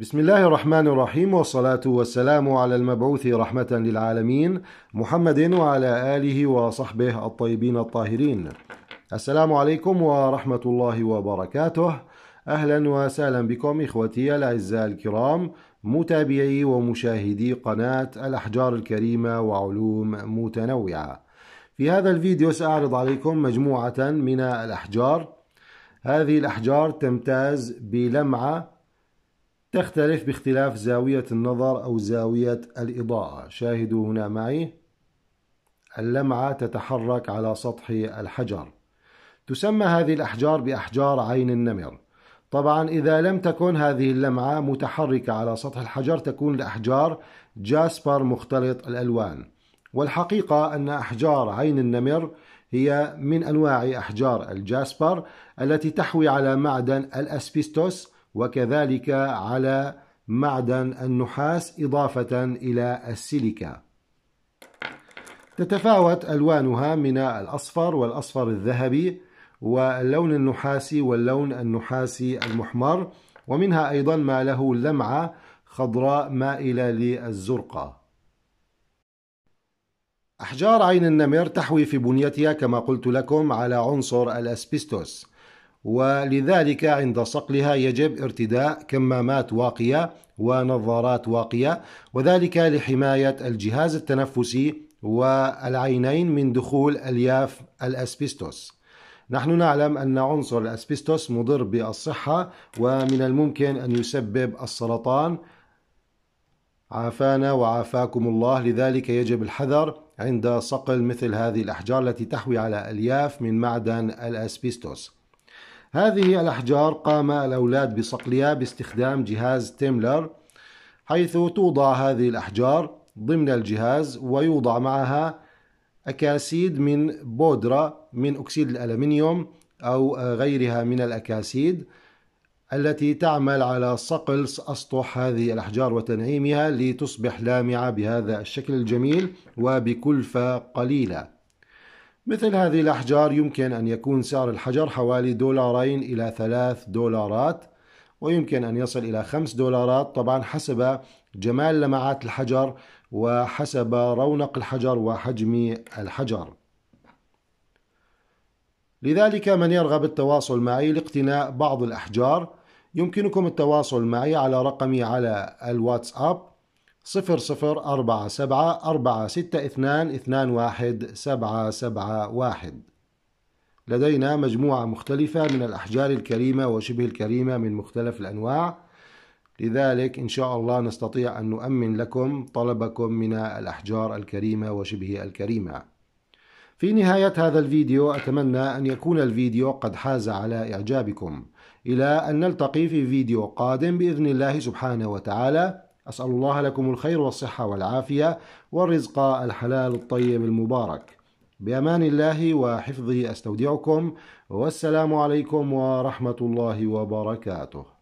بسم الله الرحمن الرحيم والصلاة والسلام على المبعوث رحمة للعالمين محمد وعلى آله وصحبه الطيبين الطاهرين. السلام عليكم ورحمة الله وبركاته. أهلا وسهلا بكم إخوتي الأعزاء الكرام متابعي ومشاهدي قناة الأحجار الكريمة وعلوم متنوعة. في هذا الفيديو سأعرض عليكم مجموعة من الأحجار. هذه الأحجار تمتاز بلمعة تختلف باختلاف زاوية النظر أو زاوية الإضاءة شاهدوا هنا معي اللمعة تتحرك على سطح الحجر تسمى هذه الأحجار بأحجار عين النمر طبعا إذا لم تكن هذه اللمعة متحركة على سطح الحجر تكون الأحجار جاسبر مختلط الألوان والحقيقة أن أحجار عين النمر هي من أنواع أحجار الجاسبر التي تحوي على معدن الأسبستوس وكذلك على معدن النحاس إضافة إلى السيليكا تتفاوت ألوانها من الأصفر والأصفر الذهبي واللون النحاسي واللون النحاسي المحمر ومنها أيضا ما له لمعة خضراء مائلة للزرقة أحجار عين النمر تحوي في بنيتها كما قلت لكم على عنصر الأسبستوس ولذلك عند صقلها يجب ارتداء كمامات واقية ونظارات واقية وذلك لحماية الجهاز التنفسي والعينين من دخول الياف الأسبستوس نحن نعلم أن عنصر الأسبستوس مضر بالصحة ومن الممكن أن يسبب السرطان عافانا وعافاكم الله لذلك يجب الحذر عند صقل مثل هذه الأحجار التي تحوي على ألياف من معدن الأسبستوس هذه الأحجار قام الأولاد بصقلها باستخدام جهاز تيملر حيث توضع هذه الأحجار ضمن الجهاز ويوضع معها أكاسيد من بودرة من أكسيد الألمنيوم أو غيرها من الأكاسيد التي تعمل على صقل أسطح هذه الأحجار وتنعيمها لتصبح لامعة بهذا الشكل الجميل وبكلفة قليلة مثل هذه الأحجار يمكن أن يكون سعر الحجر حوالي دولارين إلى ثلاث دولارات ويمكن أن يصل إلى خمس دولارات طبعا حسب جمال لمعات الحجر وحسب رونق الحجر وحجم الحجر لذلك من يرغب التواصل معي لاقتناء بعض الأحجار يمكنكم التواصل معي على رقمي على الواتساب صفر صفر أربعة سبعة أربعة ستة اثنان اثنان واحد سبعة سبعة واحد لدينا مجموعة مختلفة من الأحجار الكريمة وشبه الكريمة من مختلف الأنواع لذلك إن شاء الله نستطيع أن نؤمن لكم طلبكم من الأحجار الكريمة وشبه الكريمة في نهاية هذا الفيديو أتمنى أن يكون الفيديو قد حاز على إعجابكم إلى أن نلتقي في فيديو قادم بإذن الله سبحانه وتعالى أسأل الله لكم الخير والصحة والعافية والرزق الحلال الطيب المبارك بأمان الله وحفظه أستودعكم والسلام عليكم ورحمة الله وبركاته